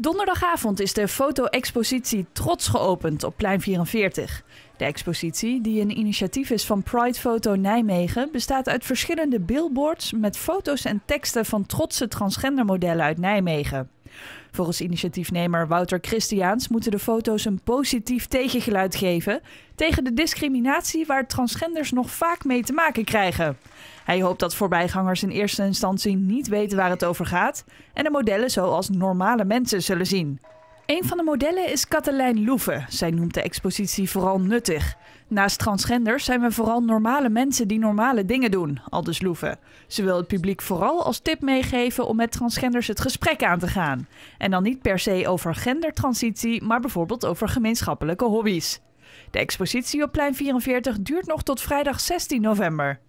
Donderdagavond is de foto-expositie Trots geopend op Plein 44. De expositie, die een initiatief is van Pride Foto Nijmegen, bestaat uit verschillende billboards met foto's en teksten van trotse transgendermodellen uit Nijmegen. Volgens initiatiefnemer Wouter Christiaans moeten de foto's een positief tegengeluid geven tegen de discriminatie waar transgenders nog vaak mee te maken krijgen. Hij hoopt dat voorbijgangers in eerste instantie niet weten waar het over gaat en de modellen zoals normale mensen zullen zien. Een van de modellen is Katelijn Loeven. Zij noemt de expositie vooral nuttig. Naast transgenders zijn we vooral normale mensen die normale dingen doen, aldus Loeven. Ze wil het publiek vooral als tip meegeven om met transgenders het gesprek aan te gaan. En dan niet per se over gendertransitie, maar bijvoorbeeld over gemeenschappelijke hobby's. De expositie op plein 44 duurt nog tot vrijdag 16 november.